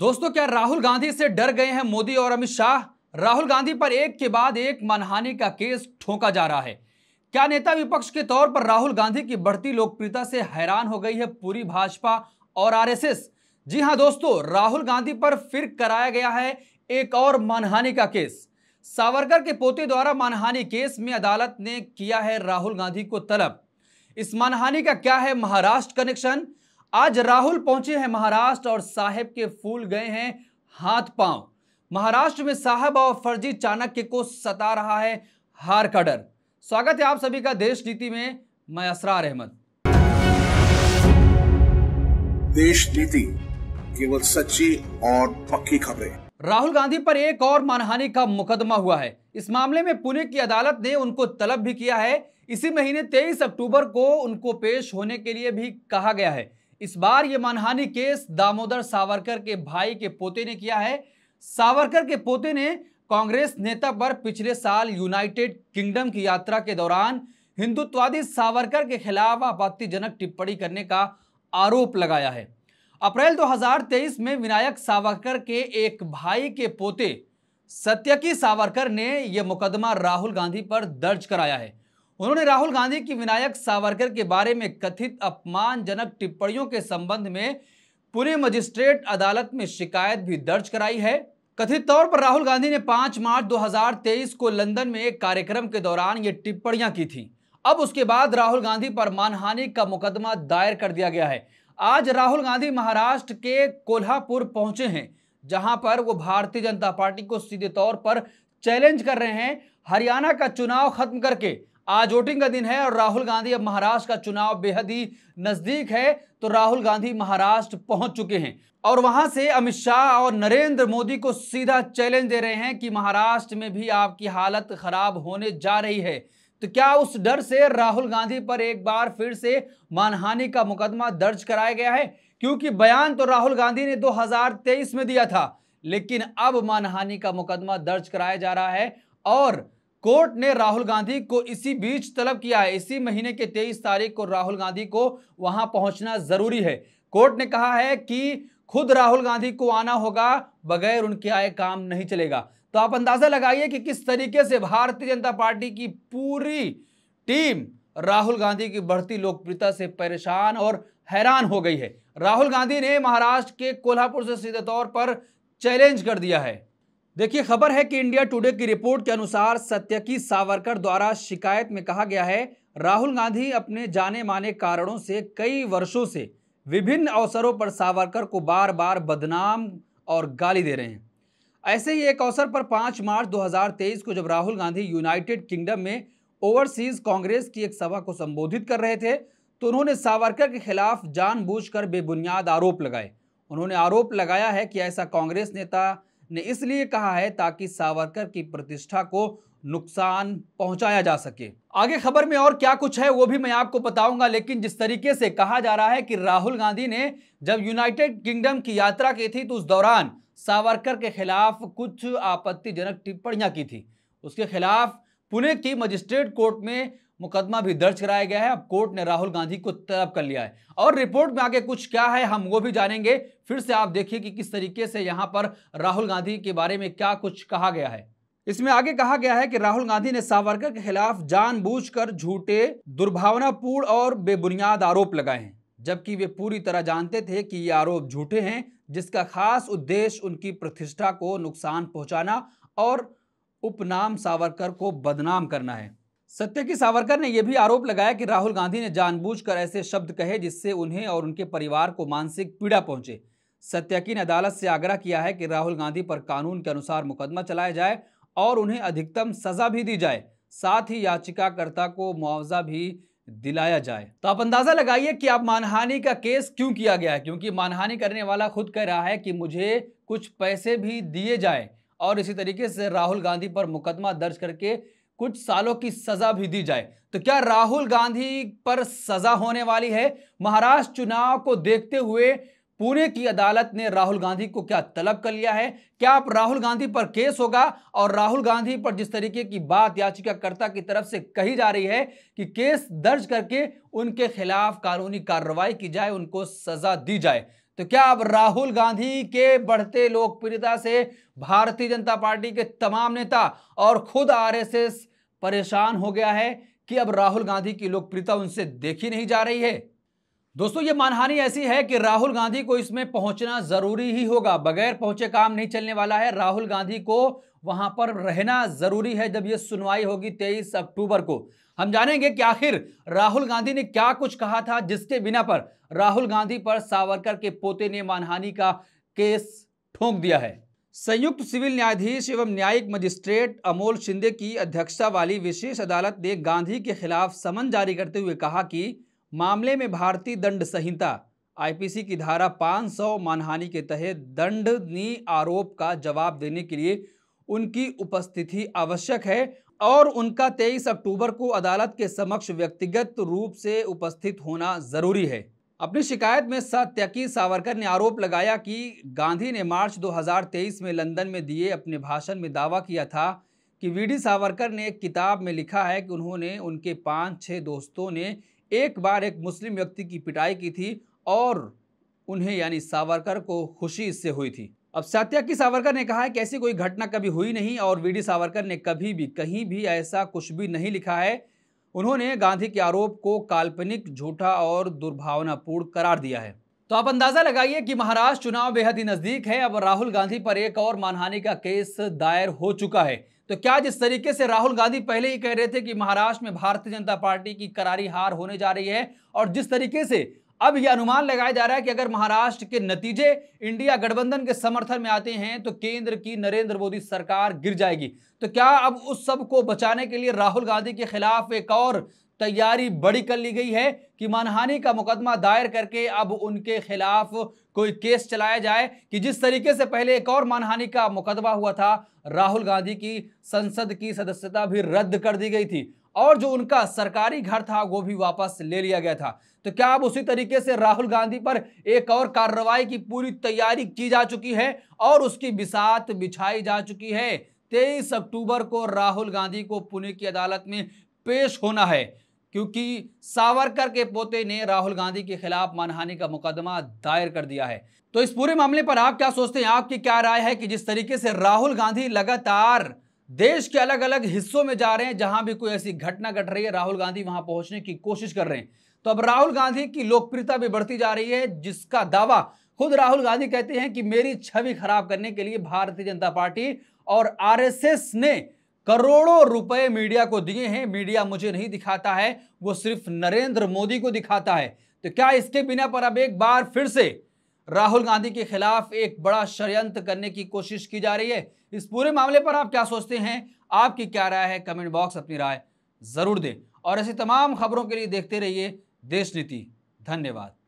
दोस्तों क्या राहुल गांधी से डर गए हैं मोदी और अमित शाह राहुल गांधी पर एक के बाद एक मनहानी का केस ठोका जा रहा है क्या नेता विपक्ष के तौर पर राहुल गांधी की बढ़ती लोकप्रियता से हैरान हो गई है पूरी भाजपा और आरएसएस जी हां दोस्तों राहुल गांधी पर फिर कराया गया है एक और मानहानी का केस सावरकर के पोते द्वारा मानहानी केस में अदालत ने किया है राहुल गांधी को तलब इस मानहानि का क्या है महाराष्ट्र कनेक्शन आज राहुल पहुंचे हैं महाराष्ट्र और साहेब के फूल गए हैं हाथ पांव महाराष्ट्र में साहब और फर्जी चाणक्य को सता रहा है हार का डर स्वागत है आप सभी का देश नीति में मैं असरार अहमद देश नीति केवल सच्ची और पक्की खबरें राहुल गांधी पर एक और मानहानि का मुकदमा हुआ है इस मामले में पुणे की अदालत ने उनको तलब भी किया है इसी महीने 23 अक्टूबर को उनको पेश होने के लिए भी कहा गया है इस बार ये मानहानि केस दामोदर सावरकर के भाई के पोते ने किया है सावरकर के पोते ने कांग्रेस नेता पर पिछले साल यूनाइटेड किंगडम की यात्रा के दौरान हिंदुत्वादी सावरकर के खिलाफ आपत्तिजनक टिप्पणी करने का आरोप लगाया है अप्रैल 2023 में विनायक सावरकर के एक भाई के पोते सत्यकी सावरकर ने यह मुकदमा राहुल गांधी पर दर्ज कराया है उन्होंने राहुल गांधी की विनायक सावरकर के बारे में कथित अपमानजनक टिप्पणियों के संबंध में पुणे मजिस्ट्रेट अदालत में शिकायत भी दर्ज कराई है कथित तौर पर राहुल गांधी ने 5 मार्च 2023 को लंदन में एक कार्यक्रम के दौरान ये टिप्पणियां की थी अब उसके बाद राहुल गांधी पर मानहानि का मुकदमा दायर कर दिया गया है आज राहुल गांधी महाराष्ट्र के कोल्हापुर पहुंचे हैं जहां पर वो भारतीय जनता पार्टी को सीधे तौर पर चैलेंज कर रहे हैं हरियाणा का चुनाव खत्म करके आज वोटिंग का दिन है और राहुल गांधी अब महाराष्ट्र का चुनाव बेहद ही नज़दीक है तो राहुल गांधी महाराष्ट्र पहुंच चुके हैं और वहां से अमित शाह और नरेंद्र मोदी को सीधा चैलेंज दे रहे हैं कि महाराष्ट्र में भी आपकी हालत खराब होने जा रही है तो क्या उस डर से राहुल गांधी पर एक बार फिर से मानहानि का मुकदमा दर्ज कराया गया है क्योंकि बयान तो राहुल गांधी ने 2023 में दिया था लेकिन अब मानहानि का मुकदमा दर्ज कराया जा रहा है और कोर्ट ने राहुल गांधी को इसी बीच तलब किया है इसी महीने के तेईस तारीख को राहुल गांधी को वहां पहुंचना जरूरी है कोर्ट ने कहा है कि खुद राहुल गांधी को आना होगा बगैर उनके आए काम नहीं चलेगा तो आप अंदाजा लगाइए कि किस तरीके से भारतीय जनता पार्टी की पूरी टीम राहुल गांधी की बढ़ती लोकप्रियता से परेशान और हैरान हो गई है राहुल गांधी ने महाराष्ट्र के कोल्हापुर से सीधे तौर पर चैलेंज कर दिया है देखिए खबर है कि इंडिया टुडे की रिपोर्ट के अनुसार सत्यकी सावरकर द्वारा शिकायत में कहा गया है राहुल गांधी अपने जाने माने कारणों से कई वर्षों से विभिन्न अवसरों पर सावरकर को बार बार बदनाम और गाली दे रहे हैं ऐसे ही एक अवसर पर 5 मार्च 2023 को जब राहुल गांधी यूनाइटेड किंगडम में ओवरसीज कांग्रेस की एक सभा को संबोधित कर रहे थे तो उन्होंने सावरकर के खिलाफ जानबूझकर बेबुनियाद आरोप लगाए उन्होंने आरोप लगाया है कि ऐसा कांग्रेस नेता ने इसलिए कहा है ताकि सावरकर की प्रतिष्ठा को नुकसान पहुंचाया जा सके आगे खबर में और क्या कुछ है वो भी मैं आपको बताऊंगा लेकिन जिस तरीके से कहा जा रहा है कि राहुल गांधी ने जब यूनाइटेड किंगडम की यात्रा की थी तो उस दौरान सावरकर के खिलाफ कुछ आपत्तिजनक टिप्पणियां की थी उसके खिलाफ पुणे की मजिस्ट्रेट कोर्ट में मुकदमा भी दर्ज कराया गया है अब कोर्ट ने राहुल गांधी को तलब कर लिया है और रिपोर्ट में आगे कुछ क्या है हम वो भी जानेंगे फिर से आप देखिए कि किस तरीके से यहाँ पर राहुल गांधी के बारे में क्या कुछ कहा गया है इसमें आगे कहा गया है कि राहुल गांधी ने सावरकर के खिलाफ जानबूझकर झूठे दुर्भावनापूर्ण और बेबुनियाद आरोप लगाए हैं जबकि वे पूरी तरह जानते थे कि ये आरोप झूठे हैं जिसका खास उद्देश्य उनकी प्रतिष्ठा को नुकसान पहुंचाना और उपनाम सावरकर को बदनाम करना है सत्य की सावरकर ने यह भी आरोप लगाया कि राहुल गांधी ने जानबूझकर ऐसे शब्द कहे जिससे उन्हें और उनके परिवार को मानसिक पीड़ा पहुंचे सत्याकी ने अदालत से आग्रह किया है कि राहुल गांधी पर कानून के अनुसार मुकदमा चलाया जाए और उन्हें अधिकतम सजा भी दी जाए साथ ही याचिकाकर्ता को मुआवजा भी दिलाया जाए तो आप अंदाजा लगाइए कि आप मानहानि का केस क्यों किया गया है क्योंकि मानहानि करने वाला खुद कह रहा है कि मुझे कुछ पैसे भी दिए जाए और इसी तरीके से राहुल गांधी पर मुकदमा दर्ज करके कुछ सालों की सजा भी दी जाए तो क्या राहुल गांधी पर सजा होने वाली है महाराष्ट्र चुनाव को देखते हुए पुणे की अदालत ने राहुल गांधी को क्या तलब कर लिया है क्या आप राहुल गांधी पर केस होगा और राहुल गांधी पर जिस तरीके की बात याचिकाकर्ता की तरफ से कही जा रही है कि केस दर्ज करके उनके खिलाफ कानूनी कार्रवाई की जाए उनको सजा दी जाए तो क्या अब राहुल गांधी के बढ़ते लोकप्रियता से भारतीय जनता पार्टी के तमाम नेता और खुद आरएसएस परेशान हो गया है कि अब राहुल गांधी की लोकप्रियता उनसे देखी नहीं जा रही है दोस्तों ये मानहानि ऐसी है कि राहुल गांधी को इसमें पहुंचना जरूरी ही होगा बगैर पहुंचे काम नहीं चलने वाला है राहुल गांधी को वहां पर रहना जरूरी है जब ये सुनवाई होगी तेईस अक्टूबर को हम जानेंगे कि आखिर राहुल गांधी ने क्या कुछ कहा था जिसके बिना पर राहुल गांधी पर सावरकर के पोते ने मानहानि का केस ठोंक दिया है संयुक्त सिविल न्यायाधीश एवं न्यायिक मजिस्ट्रेट अमोल शिंदे की अध्यक्षता वाली विशेष अदालत ने गांधी के खिलाफ समन जारी करते हुए कहा कि मामले में भारतीय दंड संहिता आईपीसी की धारा 500 मानहानि के तहत दंडनीय आरोप का जवाब देने के लिए उनकी उपस्थिति आवश्यक है और उनका 23 अक्टूबर को अदालत के समक्ष व्यक्तिगत रूप से उपस्थित होना जरूरी है अपनी शिकायत में सत्यकी सावरकर ने आरोप लगाया कि गांधी ने मार्च 2023 में लंदन में दिए अपने भाषण में दावा किया था कि वीडी सावरकर ने एक किताब में लिखा है कि उन्होंने उनके पाँच छः दोस्तों ने एक बार एक मुस्लिम व्यक्ति की पिटाई की थी और उन्हें यानी सावरकर को खुशी इससे हुई थी अब सत्याकी सावरकर ने कहा है कि ऐसी कोई घटना कभी हुई नहीं और वी सावरकर ने कभी भी कहीं भी ऐसा कुछ भी नहीं लिखा है उन्होंने गांधी के आरोप को काल्पनिक झूठा और दुर्भावनापूर्ण करार दिया है तो आप अंदाजा लगाइए कि महाराष्ट्र चुनाव बेहद ही नजदीक है अब राहुल गांधी पर एक और मानहानि का केस दायर हो चुका है तो क्या जिस तरीके से राहुल गांधी पहले ही कह रहे थे कि महाराष्ट्र में भारतीय जनता पार्टी की करारी हार होने जा रही है और जिस तरीके से अब यह अनुमान लगाया जा रहा है कि अगर महाराष्ट्र के नतीजे इंडिया गठबंधन के समर्थन में आते हैं तो केंद्र की नरेंद्र मोदी सरकार गिर जाएगी तो क्या अब उस सब को बचाने के लिए राहुल गांधी के खिलाफ एक और तैयारी बड़ी कर ली गई है कि मानहानि का मुकदमा दायर करके अब उनके खिलाफ कोई केस चलाया जाए कि जिस तरीके से पहले एक और मानहानि का मुकदमा हुआ था राहुल गांधी की संसद की सदस्यता भी रद्द कर दी गई थी और जो उनका सरकारी घर था वो भी वापस ले लिया गया था तो क्या अब उसी तरीके से राहुल गांधी पर एक और कार्रवाई की पूरी तैयारी की जा चुकी है और उसकी बिसात बिछाई जा चुकी है तेईस अक्टूबर को राहुल गांधी को पुणे की अदालत में पेश होना है क्योंकि सावरकर के पोते ने राहुल गांधी के खिलाफ मानहानि का मुकदमा दायर कर दिया है तो इस पूरे मामले पर आप क्या सोचते हैं आपकी क्या राय है कि जिस तरीके से राहुल गांधी लगातार देश के अलग अलग हिस्सों में जा रहे हैं जहां भी कोई ऐसी घटना घट रही है राहुल गांधी वहां पहुंचने की कोशिश कर रहे हैं तो अब राहुल गांधी की लोकप्रियता भी बढ़ती जा रही है जिसका दावा खुद राहुल गांधी कहते हैं कि मेरी छवि खराब करने के लिए भारतीय जनता पार्टी और आरएसएस ने करोड़ों रुपए मीडिया को दिए हैं मीडिया मुझे नहीं दिखाता है वो सिर्फ नरेंद्र मोदी को दिखाता है तो क्या इसके बिना पर अब एक बार फिर से राहुल गांधी के खिलाफ एक बड़ा षडयंत्र करने की कोशिश की जा रही है इस पूरे मामले पर आप क्या सोचते हैं आपकी क्या राय है कमेंट बॉक्स अपनी राय ज़रूर दें और ऐसी तमाम खबरों के लिए देखते रहिए देश नीति धन्यवाद